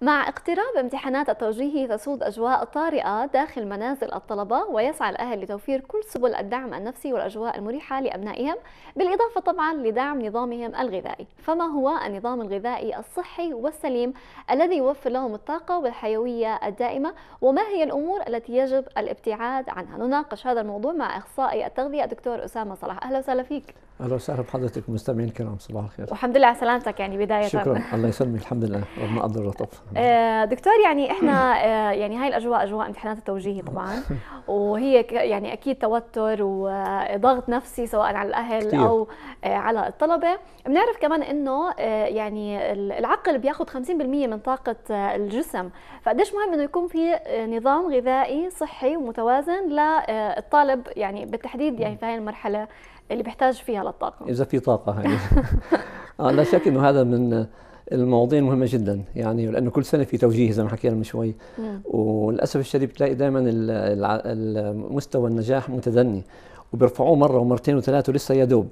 مع اقتراب امتحانات التوجيهي تسود أجواء طارئة داخل منازل الطلبة ويسعى الأهل لتوفير كل سبل الدعم النفسي والأجواء المريحة لأبنائهم بالإضافة طبعا لدعم نظامهم الغذائي فما هو النظام الغذائي الصحي والسليم الذي يوفر لهم الطاقة والحيوية الدائمة وما هي الأمور التي يجب الابتعاد عنها نناقش هذا الموضوع مع أخصائي التغذية الدكتور أسامة صلاح أهلا وسهلا فيك اهلا وسهلا بحضرتك مستمعين الكرام صباح الخير والحمد لله على سلامتك يعني بدايه شكرا الله يسلمك الحمد لله ربنا قدر لطف آه، دكتور يعني احنا آه، يعني هاي الاجواء اجواء امتحانات التوجيهي طبعا وهي يعني اكيد توتر وضغط آه، نفسي سواء على الاهل كتير. او على الطلبه بنعرف كمان انه يعني العقل بياخذ 50% من طاقه الجسم فقديش مهم انه يكون في نظام غذائي صحي ومتوازن للطالب يعني بالتحديد يعني في هاي المرحله اللي بيحتاج فيها للطاقه اذا في طاقه هاي لا شك انه هذا من المواضيع مهمه جدا يعني لانه كل سنه في توجيه زي ما حكينا من شوي نعم. وللاسف الشديد بتلاقي دائما مستوى النجاح متدني وبيرفعوه مره ومرتين وثلاثه ولسه يا دوب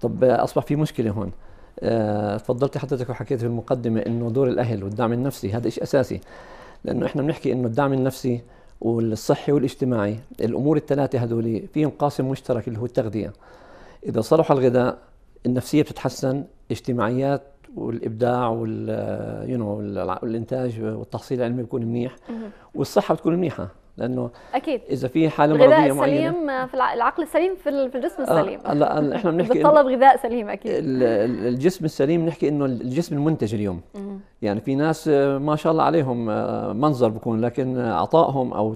طب اصبح في مشكله هون آه، تفضلتي حضرتك وحكيت في المقدمه انه دور الاهل والدعم النفسي هذا شيء اساسي لانه احنا بنحكي انه الدعم النفسي والصحي والاجتماعي الامور الثلاثه هذول فيهم قاسم مشترك اللي هو التغذيه اذا صلح الغذاء النفسيه بتتحسن اجتماعيات والابداع وال يو نو والانتاج والتحصيل العلمي بيكون منيح والصحه بتكون منيحه لانه اكيد اذا في حاله مرضيه معينه الغذاء السليم في العقل السليم في الجسم آه، السليم هلا آه احنا بنحكي بتطلب غذاء سليم اكيد الجسم السليم بنحكي انه الجسم المنتج اليوم يعني في ناس آه، ما شاء الله عليهم آه، منظر بكون لكن عطائهم او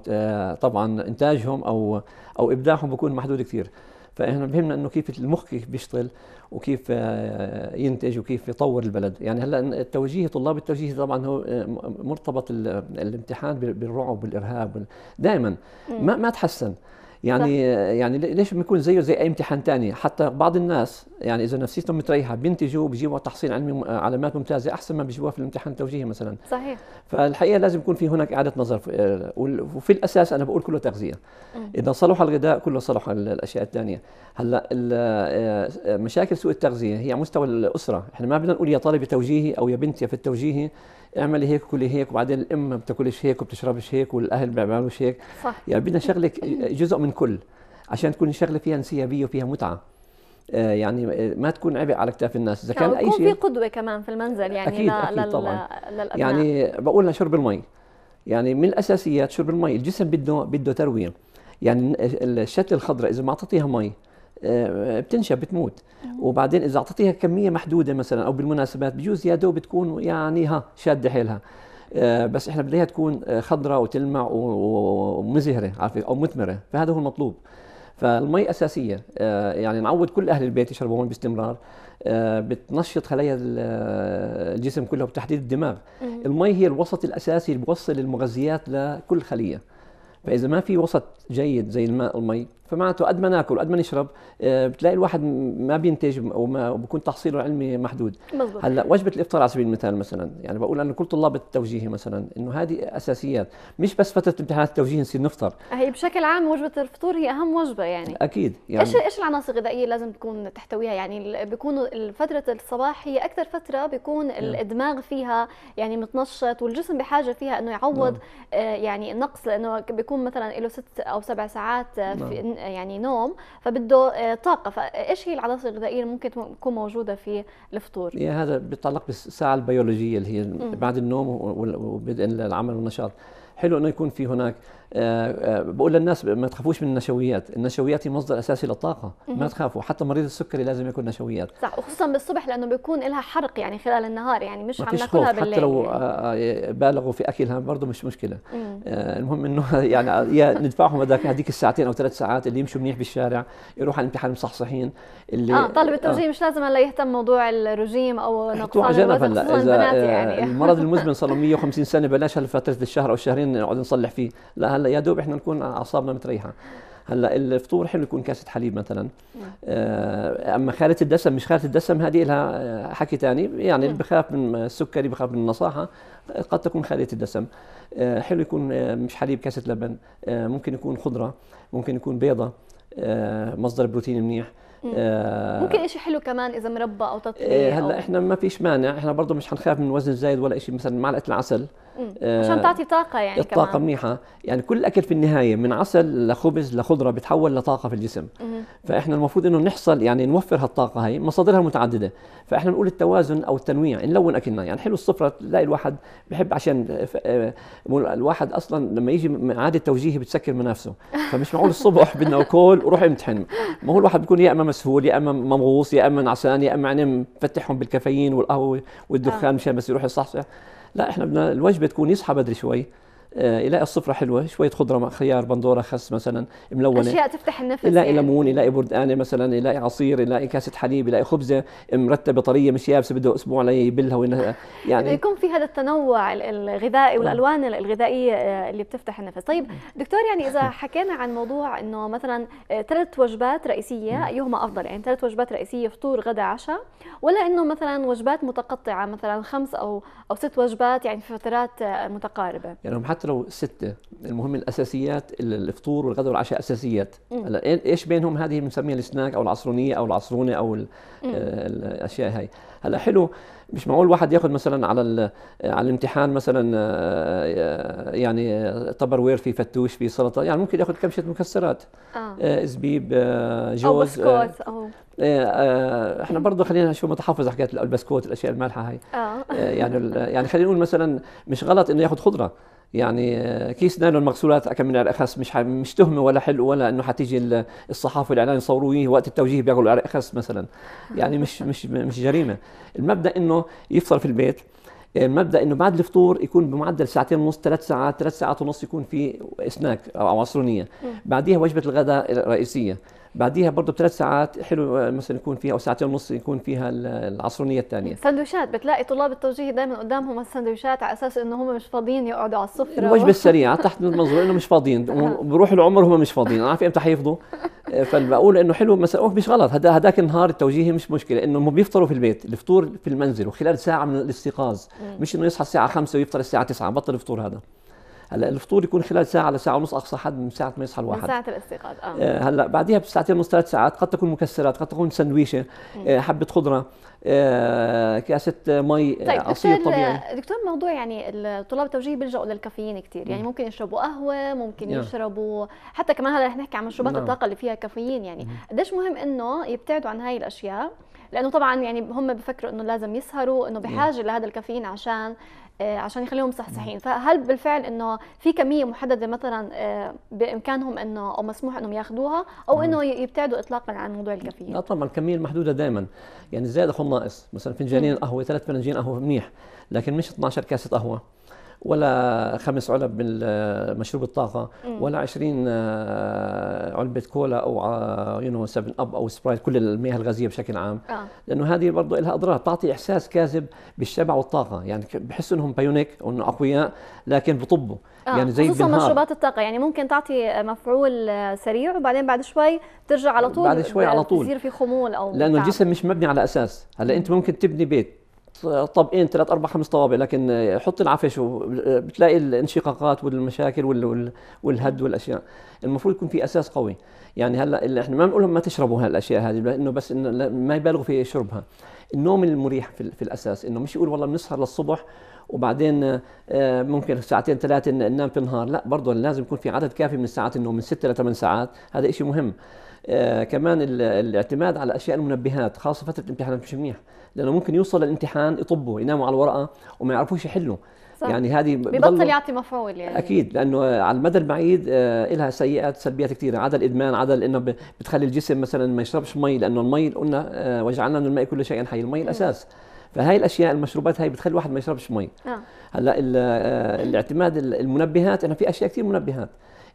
طبعا انتاجهم او او ابداعهم بكون محدود كثير فاحنا بهمنا انه كيف المخ كيف بيشتغل وكيف آه، ينتج وكيف يطور البلد يعني هلا التوجيه طلاب التوجيه طبعا هو آه، مرتبط الامتحان بالرعب والارهاب دائما ما ما تحسن يعني صح. يعني ليش بيكون زيه زي اي امتحان ثاني حتى بعض الناس يعني اذا نفسيتهم متريحه بينتجوا بيجيبوا تحصيل علمي علامات ممتازه احسن ما بيجيبوها في الامتحان التوجيهي مثلا صحيح فالحقيقه لازم يكون في هناك اعاده نظر وفي الاساس انا بقول كله تغذيه اذا صلح الغذاء كله صلح الاشياء الثانيه هلا آه، مشاكل سوء التغذيه هي على مستوى الاسره احنا ما بدنا نقول يا طالب توجيهي او يا بنت يا في التوجيهي اعملي هيك وكلي هيك وبعدين الام ما بتاكلش هيك وبتشربش هيك والاهل ما بيعملوش هيك صح يعني بدنا شغله جزء من كل عشان تكون الشغله فيها انسيابيه وفيها متعه آه، يعني ما تكون عبء على اكتاف الناس اذا كان اي شيء في قدوه كمان في المنزل يعني أكيد أكيد طبعا. للأبناء يعني بقولنا شرب المي يعني من الاساسيات شرب المي الجسم بده بده ترويه يعني الشتل الخضراء اذا ما اعطيتيها مي آه، بتنشب بتموت نعم. وبعدين اذا اعطيتيها كميه محدوده مثلا او بالمناسبات بجوز يا دوب تكون يعني ها شاده حيلها آه، بس احنا بدنا تكون خضراء وتلمع ومزهره عارفه او مثمره فهذا هو المطلوب فالمي اساسيه آه، يعني نعود كل اهل البيت يشربوا مي باستمرار بتنشط خلايا الجسم كله بتحديد الدماغ المي هي الوسط الاساسي اللي بوصل المغذيات لكل خليه فاذا ما في وسط جيد زي الماء المي فمعناته قد ما ناكل قد ما نشرب آه، بتلاقي الواحد ما بينتج وما بكون تحصيله العلمي محدود مزبوط. هلا وجبه الافطار على سبيل المثال مثلا يعني بقول انا كل طلاب التوجيهي مثلا انه هذه اساسيات مش بس فتره امتحانات التوجيه نصير نفطر هي بشكل عام وجبه الفطور هي اهم وجبه يعني اكيد يعني ايش ايش العناصر الغذائيه لازم تكون تحتويها يعني بيكون فتره الصباح هي اكثر فتره بيكون نعم. الدماغ فيها يعني متنشط والجسم بحاجه فيها انه يعوض نعم. آه، يعني النقص لانه بيكون مثلا له ست او سبع ساعات آه، في نعم. يعني نوم فبده آه، طاقه فايش هي العناصر الغذائيه اللي ممكن تكون موجوده في الفطور يعني هذا بيتعلق بالساعه البيولوجيه اللي هي بعد النوم وبدء العمل والنشاط حلو انه يكون في هناك آه، آه، بقول للناس ما تخافوش من النشويات، النشويات هي مصدر اساسي للطاقه، ما تخافوا، حتى مريض السكري لازم ياكل نشويات. صح وخصوصا بالصبح لانه بيكون لها حرق يعني خلال النهار يعني مش عم ناكلها بالليل. حتى لو يعني. آه، بالغوا في اكلها برضه مش مشكله. المهم انه يعني يا ندفعهم هذاك هذيك الساعتين او ثلاث ساعات اللي يمشوا منيح بالشارع، يروحوا على الامتحان مصحصحين اللي اه طالب التوجيه آه. مش لازم هلا يهتم موضوع الرجيم او نقصان الوزن خصوصا البنات يعني المرض المزمن صار له 150 سنه بلاش هالفتره الشهر او الشهرين نقعد نصلح فيه لا هلا يا دوب احنا نكون اعصابنا متريحه هلا الفطور حلو يكون كاسه حليب مثلا آه، اما خاله الدسم مش خاله الدسم هذه لها حكي ثاني يعني اللي نعم. بخاف من السكري بخاف من النصاحه قد تكون خاليه الدسم آه، حلو يكون آه، مش حليب كاسه لبن ممكن يكون خضره ممكن يكون بيضه مصدر بروتين منيح ممكن شيء حلو كمان اذا مربى او تطبيق هلا احنا ما فيش مانع احنا برضه مش حنخاف من وزن زايد ولا شيء مثلا معلقه العسل آه، عشان تعطي طاقه يعني الطاقه كمان. منيحه يعني كل الاكل في النهايه من عسل لخبز لخضره بتحول لطاقه في الجسم فاحنا المفروض انه نحصل يعني نوفر هالطاقه هي مصادرها متعدده فاحنا بنقول التوازن او التنويع نلون اكلنا يعني حلو الصفره تلاقي الواحد بحب عشان آه، الواحد اصلا لما يجي من عاده توجيهي بتسكر منافسه فمش معقول الصبح بدنا اكل وروح امتحن ما هو الواحد بيكون يا اما مسهول يا اما ممغوص يا اما نعسان يا اما عينيه مفتحهم بالكافيين والقهوه والدخان آه. مشان بس يروح يصحصح لا احنا بدنا الوجبه تكون يصحى بدري شوي آه، يلاقي الصفره حلوه شويه خضره خيار بندوره خس مثلا ملونه اشياء تفتح النفس يلاقي يعني. ليمون يلاقي بردقانه مثلا يلاقي عصير يلاقي كاسه حليب يلاقي خبزه مرتبه طريه مش يابسه بده اسبوع ليبلها وينها يعني يكون في هذا التنوع الغذائي نعم. والالوان الغذائيه آه، اللي بتفتح النفس طيب دكتور يعني اذا حكينا عن موضوع انه مثلا ثلاث آه، وجبات رئيسيه نعم. ايهما افضل يعني ثلاث وجبات رئيسيه فطور غدا عشاء ولا انه مثلا وجبات متقطعه مثلا خمس او او ست وجبات يعني في فترات متقاربه يعني حتى حتى لو ستة المهم الأساسيات الفطور والغداء والعشاء أساسيات هلا إيه- إيش بينهم هذه بنسميها السناك أو العصرونية أو العصرونة أو آه، الأشياء هاي هلا حلو مش معقول واحد ياخذ مثلا على على الامتحان مثلا آه، آه، يعني طبر وير في فتوش في سلطه يعني ممكن ياخذ كبشه مكسرات آه. زبيب جوز او بسكوت آه احنا برضه خلينا شو متحفظ حكايه البسكوت الاشياء المالحه هاي آه. يعني يعني خلينا نقول مثلا مش غلط انه ياخذ خضره يعني آه، كيس نايلون مغسولات اكم من الارخص مش مش تهمه ولا حلو ولا انه حتيجي الصحافه والاعلام يصوروا وقت التوجيه بياكلوا الارخص مثلا يعني مش مش مش جريمه المبدا انه يفطر في البيت آه، المبدا انه بعد الفطور يكون بمعدل ساعتين ونص ثلاث ساعات ثلاث ساعات ونص يكون في سناك او عصرونيه بعديها وجبه الغداء الرئيسيه بعديها برضه بثلاث ساعات حلو آه، مثلا يكون فيها او ساعتين ونص يكون فيها العصرونيه الثانيه سندويشات بتلاقي طلاب التوجيه دائما قدامهم السندويشات على اساس انه هم مش فاضيين يقعدوا على السفره الوجبه السريعه تحت منظور انه مش فاضيين بروح العمر هم مش فاضيين انا عارف امتى حيفضوا آه، فبقول انه حلو مثلا مش غلط هذا هذاك النهار التوجيهي مش مشكله انه هم بيفطروا في البيت الفطور في المنزل وخلال ساعه من الاستيقاظ مش انه يصحى الساعه 5 ويفطر الساعه 9 بطل الفطور هذا هلا الفطور يكون خلال ساعه لساعه ونص اقصى حد من ساعه ما يصحى الواحد من ساعه الاستيقاظ آه. اه هلا بعديها بساعتين ونص ثلاث ساعات قد تكون مكسرات قد تكون سندويشه آه، حبه خضره آه، كاسه مي طيب عصير دكتور طبيعي دكتور موضوع يعني الطلاب التوجيهي بيلجأوا للكافيين كثير يعني ممكن يشربوا قهوه ممكن يا. يشربوا حتى كمان هلا رح نحكي عن مشروبات نعم. الطاقه اللي فيها كافيين يعني قديش مهم انه يبتعدوا عن هاي الاشياء لانه طبعا يعني هم بفكروا انه لازم يسهروا انه بحاجه لهذا الكافيين عشان آه، عشان يخليهم مصحصحين فهل بالفعل انه في كميه محدده مثلا آه، بامكانهم انه او مسموح انهم ياخذوها او انه يبتعدوا اطلاقا عن موضوع الكافيين لا طبعا الكميه المحدوده دائما يعني زائد اخو ناقص مثلا فنجانين قهوه ثلاث فنجانين قهوه منيح لكن مش 12 كاسه قهوه ولا خمس علب من مشروب الطاقه ولا 20 آه، علبه كولا او يو نو 7 اب او سبرايت كل المياه الغازيه بشكل عام آه. لانه هذه برضه لها اضرار بتعطي احساس كاذب بالشبع والطاقه يعني بحس انهم بايونيك وانه اقوياء لكن بطبوا آه. يعني زي خصوصا مشروبات الطاقه يعني ممكن تعطي مفعول آه، سريع وبعدين بعد شوي بترجع على طول بعد شوي على طول بصير في خمول او لانه الجسم مش مبني على اساس هلا انت ممكن تبني بيت طبقين ثلاث اربع خمس طوابق لكن حط العفش وبتلاقي الانشقاقات والمشاكل والهد والاشياء المفروض يكون في اساس قوي يعني هلا احنا ما بنقول ما تشربوا هالاشياء هذه لانه بس إنه ما يبالغوا في شربها النوم المريح في, في الاساس انه مش يقول والله بنسهر للصبح وبعدين آه، ممكن ساعتين ثلاثه ننام في النهار لا برضه لازم يكون في عدد كافي من الساعات النوم من ستة إلى ثمان ساعات هذا شيء مهم آه، كمان الاعتماد على اشياء المنبهات خاصه فتره الامتحانات مش منيح لانه ممكن يوصل للامتحان يطبوا يناموا على الورقه وما يعرفوش يحلوا صح. يعني هذه ببطل يعطي مفعول يعني اكيد لانه على المدى البعيد آه، لها سيئات سلبيات كثيره عدا الادمان عدا انه بتخلي الجسم مثلا ما يشربش مي لانه المي قلنا آه، وجعلنا من الماء كل شيء حي المي الاساس فهي الاشياء المشروبات هي بتخلي الواحد ما يشربش مي آه. هلا آه، الاعتماد المنبهات انه في اشياء كثير منبهات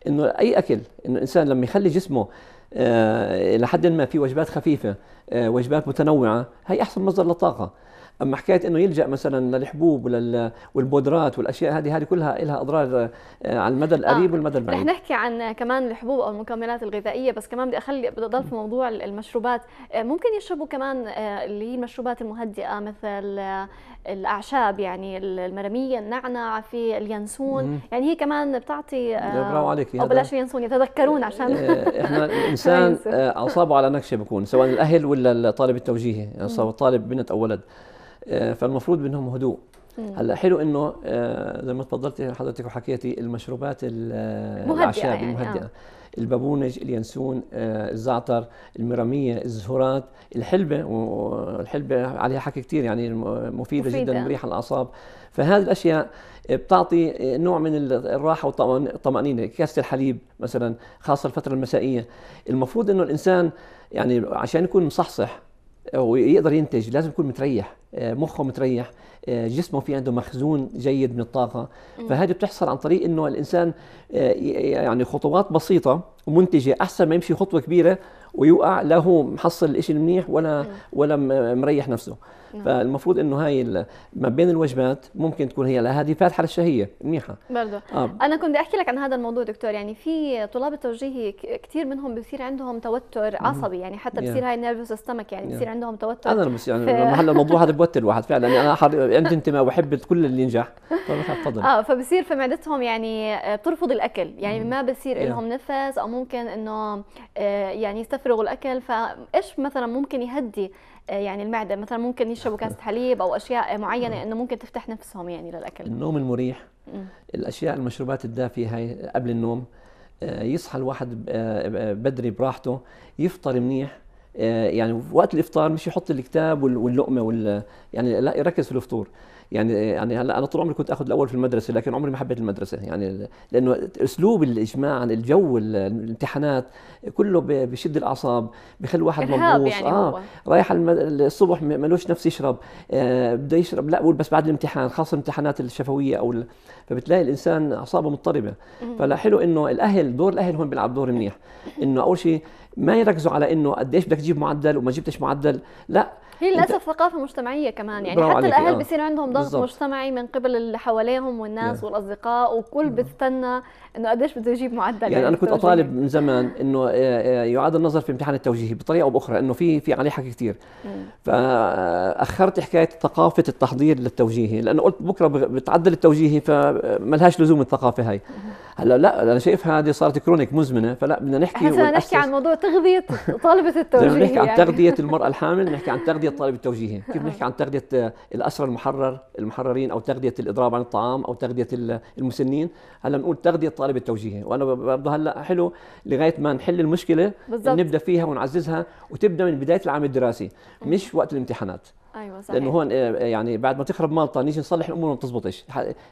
انه اي اكل انه الانسان لما يخلي جسمه آه، الى حد ما في وجبات خفيفه آه، وجبات متنوعه هي احسن مصدر للطاقه اما حكايه انه يلجا مثلا للحبوب والبودرات والاشياء هذه هذه كلها لها اضرار آه، على المدى القريب آه. والمدى البعيد رح نحكي عن كمان الحبوب او المكملات الغذائيه بس كمان بدي اخلي بدي اضل في موضوع المشروبات آه، ممكن يشربوا كمان آه، اللي هي المشروبات المهدئه مثل الاعشاب يعني المرميه النعنع في اليانسون يعني هي كمان بتعطي برافو عليك او بلاش اليانسون يتذكرون عشان احنا الانسان اعصابه على نكشه بكون سواء الاهل ولا الطالب التوجيهي سواء طالب بنت او ولد آه، فالمفروض منهم هدوء هلا حلو انه آه، زي ما تفضلتي حضرتك وحكيتي المشروبات الاعشاب يعني آه. المهدئه آه. البابونج اليانسون الزعتر المراميه الزهورات الحلبه والحلبه عليها حكي كثير يعني مفيده, مفيدة. جدا مريحه للاعصاب فهذه الاشياء بتعطي نوع من الراحه والطمانينه كاسه الحليب مثلا خاصه الفتره المسائيه المفروض انه الانسان يعني عشان يكون مصحصح آه، ويقدر ينتج لازم يكون متريح آه، مخه متريح آه، جسمه في عنده مخزون جيد من الطاقه فهذه بتحصل عن طريق انه الانسان يعني خطوات بسيطه ومنتجه احسن ما يمشي خطوه كبيره ويوقع لا هو محصل الإشي منيح ولا ولا مريح نفسه نعم. فالمفروض انه هاي ما بين الوجبات ممكن تكون هي هذه فاتحه للشهيه منيحه برضه آه. انا كنت بدي احكي لك عن هذا الموضوع دكتور يعني في طلاب التوجيهي كثير منهم بصير عندهم توتر عصبي يعني حتى بصير هاي النيرفس ستمك يعني بصير عندهم توتر انا بس يعني هلا الموضوع هذا بوتر الواحد فعلا يعني انا عندي انتماء وبحب كل اللي ينجح تفضل طيب، اه فبصير في معدتهم يعني بترفض آه، الاكل يعني ما بصير لهم نفس او ممكن انه آه، يعني يستفرغوا الاكل فايش مثلا ممكن يهدي يعني المعده مثلا ممكن يشربوا كاسه حليب او اشياء معينه انه ممكن تفتح نفسهم يعني للاكل النوم المريح م. الاشياء المشروبات الدافيه هاي قبل النوم آه، يصحى الواحد آه، بدري براحته يفطر منيح آه، يعني وقت الافطار مش يحط الكتاب واللقمه وال يعني لا يركز في الفطور يعني يعني هلا انا طول عمري كنت اخذ الاول في المدرسه لكن عمري ما حبيت المدرسه يعني لانه اسلوب الاجماع عن الجو الامتحانات كله بشد الاعصاب بخلي الواحد مضغوط يعني اه هو. رايح الصبح ملوش نفس يشرب آه بده يشرب لا بقول بس بعد الامتحان خاصه الامتحانات الشفويه او ال... فبتلاقي الانسان اعصابه مضطربه فلا حلو انه الاهل دور الاهل هون بيلعب دور منيح انه اول شيء ما يركزوا على انه قديش بدك تجيب معدل وما جبتش معدل لا هي للاسف ثقافه مجتمعيه كمان يعني حتى الاهل آه. بصير عندهم ضغط مجتمعي من قبل اللي حواليهم والناس yeah. والاصدقاء وكل بتستنى انه قديش بده يجيب معدل يعني, يعني انا كنت اطالب من زمان انه آه، آه، يعاد النظر في امتحان التوجيهي بطريقه او باخرى انه في في عليه حكي كثير فاخرت حكايه ثقافه التحضير للتوجيهي لانه قلت بكره بتعدل التوجيهي فملهاش لزوم الثقافه هاي هلا لا انا شايف هذه صارت كرونيك مزمنه فلا بدنا نحكي احنا بدنا نحكي عن موضوع تغذيه طالبه التوجيهي يعني. بدنا نحكي عن تغذيه المراه الحامل نحكي عن تغذيه طالب التوجيهي كيف نحكي عن تغذيه الاسرى المحرر المحررين او تغذيه الاضراب عن الطعام او تغذيه المسنين هلا بنقول تغذيه طالب التوجيهي وانا برضه هلا حلو لغايه ما نحل المشكله بالزبط. نبدا فيها ونعززها وتبدا من بدايه العام الدراسي أيوة. مش وقت الامتحانات ايوه صحيح لانه هون آه، آه، يعني بعد ما تخرب مالطه نيجي نصلح الامور ما بتزبطش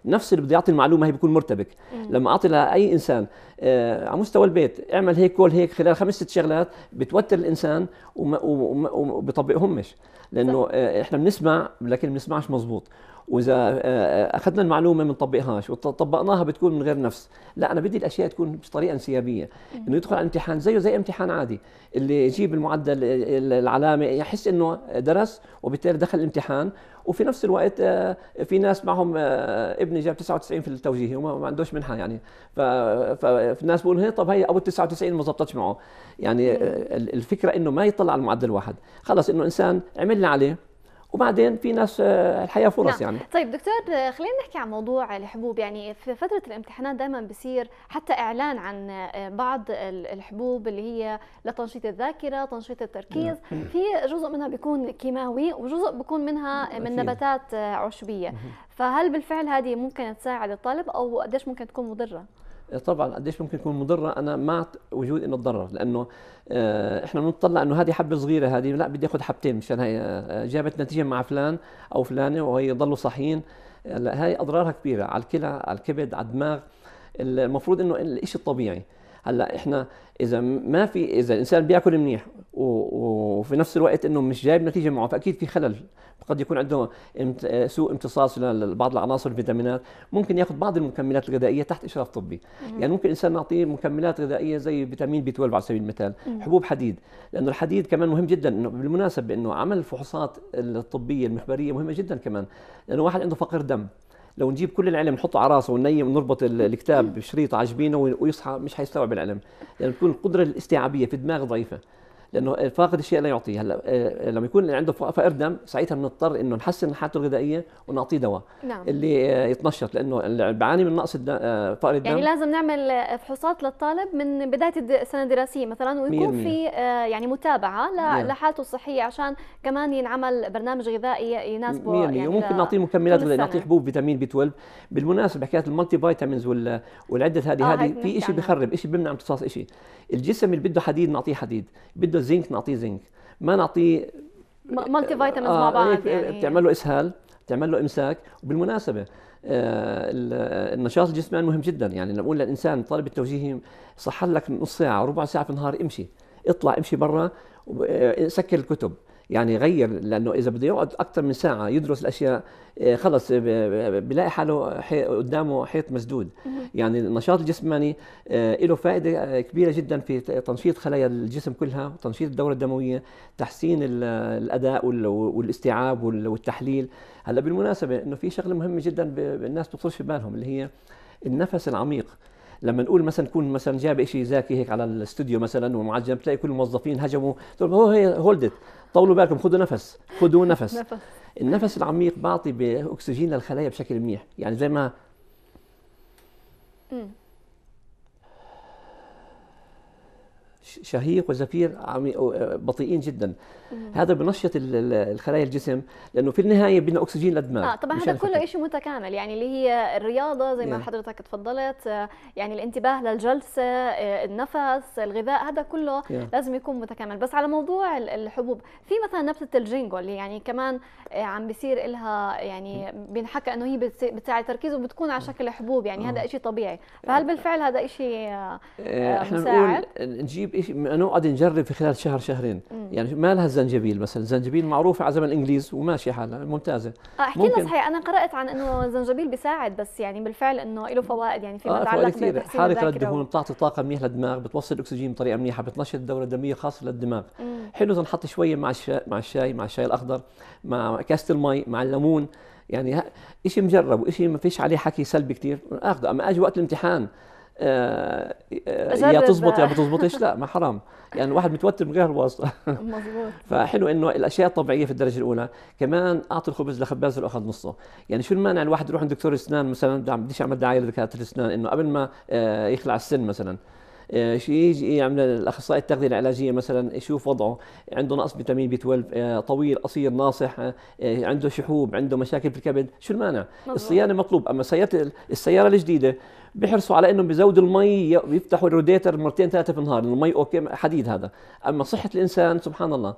نفس اللي بده يعطي المعلومه هي بيكون مرتبك مم. لما اعطي لاي انسان آه، على مستوى البيت اعمل هيك كل هيك خلال خمس ست شغلات بتوتر الانسان وما وبطبقهمش لانه آه، احنا بنسمع لكن بنسمعش مزبوط واذا آه، آه، اخذنا المعلومه ما بنطبقهاش وطبقناها بتكون من غير نفس لا انا بدي الاشياء تكون بطريقه انسيابيه انه يدخل على الامتحان زيه زي امتحان عادي اللي يجيب المعدل العلامه يحس انه درس وبالتالي دخل الامتحان وفي نفس الوقت آه، في ناس معهم آه، ابني جاب 99 في التوجيه وما ما عندوش منحه يعني ففي ناس بيقولوا هي طب هي ابو 99 ما زبطتش معه يعني آه، الفكره انه ما يطلع على المعدل واحد خلص انه انسان عمل اللي عليه وبعدين في ناس آه، الحياه فرص نعم. يعني طيب دكتور آه، خلينا نحكي عن موضوع الحبوب يعني في فتره الامتحانات دائما بصير حتى اعلان عن آه، بعض الحبوب اللي هي لتنشيط الذاكره تنشيط التركيز نعم. في جزء منها بيكون كيماوي وجزء بيكون منها من نباتات عشبيه فهل بالفعل هذه ممكن تساعد الطالب او قديش ممكن تكون مضره إيه، طبعا قديش ممكن تكون مضره انا مع وجود انه تضرر لانه آه، احنا بنطلع انه هذه حبه صغيره هذه لا بدي اخذ حبتين مشان هي آه، جابت نتيجه مع فلان او فلانه وهي ضلوا صحيين هلا هي اضرارها كبيره على الكلى على الكبد على الدماغ المفروض انه الشيء الطبيعي هلا احنا اذا ما في اذا الانسان بياكل منيح وفي نفس الوقت انه مش جايب نتيجه معه فاكيد في خلل قد يكون عنده امت... سوء امتصاص لبعض العناصر الفيتامينات ممكن ياخذ بعض المكملات الغذائيه تحت اشراف طبي مم. يعني ممكن الانسان نعطيه مكملات غذائيه زي فيتامين بي 12 على سبيل المثال مم. حبوب حديد لانه الحديد كمان مهم جدا انه بالمناسبه انه عمل الفحوصات الطبيه المحوريه مهمه جدا كمان لانه واحد عنده فقر دم لو نجيب كل العلم نحطه على راسه وننيم ونربط الكتاب بشريط عجبينه ويصحى مش حيستوعب العلم لانه يعني بتكون القدره الاستيعابيه في الدماغ ضعيفه لانه فاقد الشيء لا يعطيه هلا آه، آه، لما يكون عنده فقر دم ساعتها بنضطر انه نحسن حالته الغذائيه ونعطيه دواء نعم. اللي آه، يتنشط لانه اللي بعاني من نقص الدم فقر الدم يعني لازم نعمل فحوصات للطالب من بدايه السنه الدراسيه مثلا ويكون في يعني متابعه نعم. لحالته الصحيه عشان كمان ينعمل برنامج غذائي يناسبه يعني وممكن نعطيه مكملات غذائيه نعطيه حبوب فيتامين بي 12 بالمناسبه حكايه المالتي فيتامينز والعده هذه آه هذه في شيء بخرب شيء بيمنع امتصاص شيء الجسم اللي بده حديد نعطيه حديد بده زنك نعطيه زنك ما نعطيه مالتي فيتامينز آه مع بعض يعني بتعمل له اسهال بتعمل له امساك وبالمناسبه آه النشاط الجسماني مهم جدا يعني لما اقول للانسان طالب التوجيهي صح لك نص ساعه ربع ساعه في النهار امشي اطلع امشي برا آه، سكر الكتب يعني غير لانه اذا بده يقعد اكثر من ساعه يدرس الاشياء آه، خلص آه، بلاقي حاله قدامه حيط مسدود يعني النشاط الجسماني آه، له فائده كبيره جدا في تنشيط خلايا الجسم كلها وتنشيط الدوره الدمويه تحسين الاداء والاستيعاب والتحليل هلا بالمناسبه انه في شغله مهمه جدا الناس بتخش في بالهم اللي هي النفس العميق لما نقول مثلا يكون مثلا جاب شيء زاكي هيك على الاستوديو مثلا والمعجم تلاقي كل الموظفين هجموا طيب، هو هي هولدت طولوا بالكم خذوا نفس خذوا نفس النفس العميق بعطي باكسجين للخلايا بشكل منيح يعني زي ما شهيق وزفير بطيئين جدا مم. هذا بنشط الخلايا الجسم لانه في النهايه بدنا اكسجين للدماغ آه طبعا هذا كله شيء متكامل يعني اللي هي الرياضه زي ما يعني. حضرتك تفضلت آه، يعني الانتباه للجلسه آه، النفس الغذاء هذا كله يعني. لازم يكون متكامل بس على موضوع الحبوب في مثلا نبته الجينجو اللي يعني كمان آه، عم بيصير لها يعني بينحكى انه هي بتساعد التركيز وبتكون على شكل حبوب يعني آه. هذا شيء طبيعي فهل بالفعل هذا شيء آه إيه، احنا بنقول نجيب إيش نقعد نجرب في خلال شهر شهرين مم. يعني ما لها الزنجبيل مثلا الزنجبيل معروفه على زمن الانجليز وماشي حالها ممتازه اه احكي لنا صحيح انا قرات عن انه الزنجبيل بيساعد بس يعني بالفعل انه له آه، فوائد يعني فيما آه، يتعلق آه كثير حارق للدهون بتعطي طاقه منيحه للدماغ بتوصل الاكسجين بطريقه منيحه بتنشط الدوره الدميه خاصه للدماغ مم. حلو تنحط شويه مع الشاي مع الشاي مع الشاي الاخضر مع كاسه المي مع الليمون يعني شيء مجرب وشيء ما فيش عليه حكي سلبي كثير اخذه اما اجي وقت الامتحان آه، آه، يا تزبط يا ما تزبطش لا ما حرام يعني الواحد متوتر من غير الواسطه مظبوط فحلو انه الاشياء الطبيعيه في الدرجه الاولى كمان اعطي الخبز لخباز لو اخذ نصه يعني شو المانع الواحد يروح عند دكتور اسنان مثلا بديش اعمل دعايه لدكاتره الاسنان انه قبل ما آه، يخلع السن مثلا آه، يجي إيه، يعمل الاخصائي التغذيه العلاجيه مثلا يشوف وضعه عنده نقص فيتامين بي 12 آه، طويل قصير ناصح آه، عنده شحوب عنده مشاكل في الكبد شو المانع الصيانه مطلوب اما سياره السياره الجديده بيحرصوا على انهم بيزودوا المي بيفتحوا الروديتر مرتين ثلاثه في النهار المي اوكي حديد هذا اما صحه الانسان سبحان الله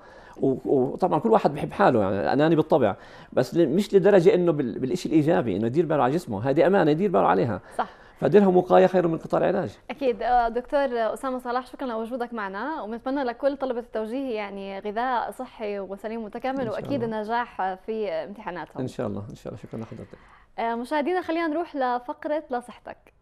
وطبعا كل واحد بحب حاله يعني اناني بالطبع بس مش لدرجه انه بالشيء الايجابي انه يدير باله على جسمه هذه امانه يدير باله عليها صح فدلهم وقايه خير من قطاع العلاج اكيد آه، دكتور اسامه صلاح شكرا لوجودك معنا ونتمنى لكل طلبه التوجيه يعني غذاء صحي وسليم متكامل واكيد الله. النجاح في امتحاناتهم ان شاء الله ان شاء الله شكرا لحضرتك آه، مشاهدينا خلينا نروح لفقره لصحتك